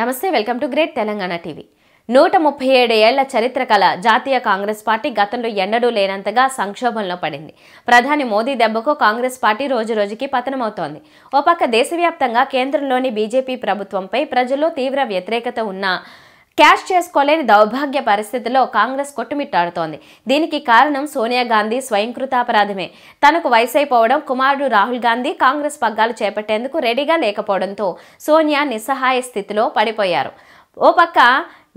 నమస్తే welcome to great Telangana TV నూట ముప్పై ఏడు ఏళ్ల చరిత్ర కల జాతీయ కాంగ్రెస్ పార్టీ గతంలో ఎన్నడూ లేనంతగా సంక్షోభంలో పడింది ప్రధాని మోదీ దెబ్బకు కాంగ్రెస్ పార్టీ రోజు రోజుకి పతనమవుతోంది ఓ పక్క దేశవ్యాప్తంగా కేంద్రంలోని బీజేపీ ప్రభుత్వంపై ప్రజల్లో తీవ్ర వ్యతిరేకత ఉన్నా క్యాష్ చేసుకోలేని దౌర్భాగ్య పరిస్థితిలో కాంగ్రెస్ కొట్టుమిట్టాడుతోంది దీనికి కారణం సోనియా గాంధీ స్వయంకృతాపరాధమే తనకు వయసైపోవడం కుమారుడు రాహుల్ గాంధీ కాంగ్రెస్ పగ్గాలు చేపట్టేందుకు రెడీగా లేకపోవడంతో సోనియా నిస్సహాయ స్థితిలో పడిపోయారు ఓ పక్క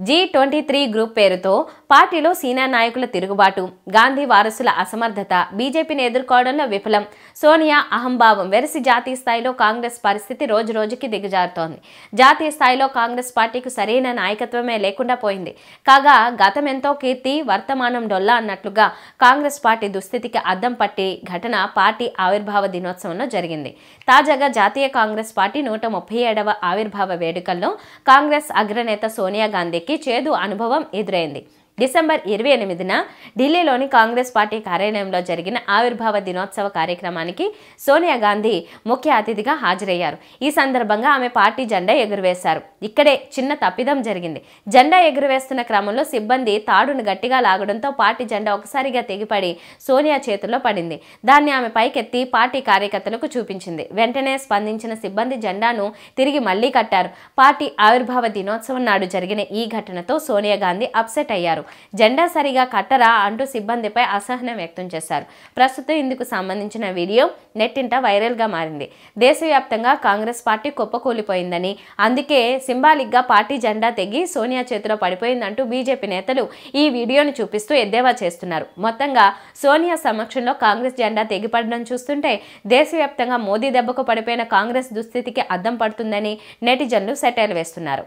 జీ ట్వంటీ త్రీ గ్రూప్ పేరుతో పార్టీలో సీనియర్ నాయకుల తిరుగుబాటు గాంధీ వారసుల అసమర్థత బీజేపీని ఎదుర్కోవడంలో విఫలం సోనియా అహంభావం వెరసి జాతీయ స్థాయిలో కాంగ్రెస్ పరిస్థితి రోజు దిగజారుతోంది జాతీయ స్థాయిలో కాంగ్రెస్ పార్టీకి సరైన నాయకత్వమే లేకుండా పోయింది కాగా గతం ఎంతో కీర్తి వర్తమానం డొల్లా అన్నట్లుగా కాంగ్రెస్ పార్టీ దుస్థితికి అద్దం పట్టి ఘటన పార్టీ ఆవిర్భావ దినోత్సవంలో జరిగింది తాజాగా జాతీయ కాంగ్రెస్ పార్టీ నూట ముప్పై ఏడవ ఆవిర్భావ వేడుకల్లో కాంగ్రెస్ అగ్రనేత సోనియా గాంధీ ఎక్కి చేదు అనుభవం ఎదురైంది డిసెంబర్ ఇరవై ఎనిమిదిన ఢిల్లీలోని కాంగ్రెస్ పార్టీ కార్యాలయంలో జరిగిన ఆవిర్భావ దినోత్సవ కార్యక్రమానికి సోనియా గాంధీ ముఖ్య అతిథిగా హాజరయ్యారు ఈ సందర్భంగా ఆమె పార్టీ జెండా ఎగురవేశారు ఇక్కడే చిన్న తప్పిదం జరిగింది జెండా ఎగురవేస్తున్న క్రమంలో సిబ్బంది తాడును గట్టిగా లాగడంతో పార్టీ జెండా ఒకసారిగా తెగిపడి సోనియా చేతుల్లో పడింది దాన్ని ఆమె పైకెత్తి పార్టీ కార్యకర్తలకు చూపించింది వెంటనే స్పందించిన సిబ్బంది జెండాను తిరిగి మళ్లీ కట్టారు పార్టీ ఆవిర్భావ దినోత్సవం నాడు జరిగిన ఈ ఘటనతో సోనియా గాంధీ అప్సెట్ అయ్యారు జెండా సరిగా కట్టరా అంటూ సిబ్బందిపై అసహనం వ్యక్తం చేశారు ప్రస్తుతం ఇందుకు సంబంధించిన వీడియో నెట్టింట వైరల్గా మారింది దేశవ్యాప్తంగా కాంగ్రెస్ పార్టీ కుప్పకూలిపోయిందని అందుకే సింబాలిక్గా పార్టీ జెండా తెగి సోనియా చేతిలో పడిపోయిందంటూ బీజేపీ నేతలు ఈ వీడియోను చూపిస్తూ ఎద్దేవా చేస్తున్నారు మొత్తంగా సోనియా సమక్షంలో కాంగ్రెస్ జెండా తెగిపడడం చూస్తుంటే దేశవ్యాప్తంగా మోదీ దెబ్బకు పడిపోయిన కాంగ్రెస్ దుస్థితికి అద్దం పడుతుందని నెటిజన్లు సెటైల్ వేస్తున్నారు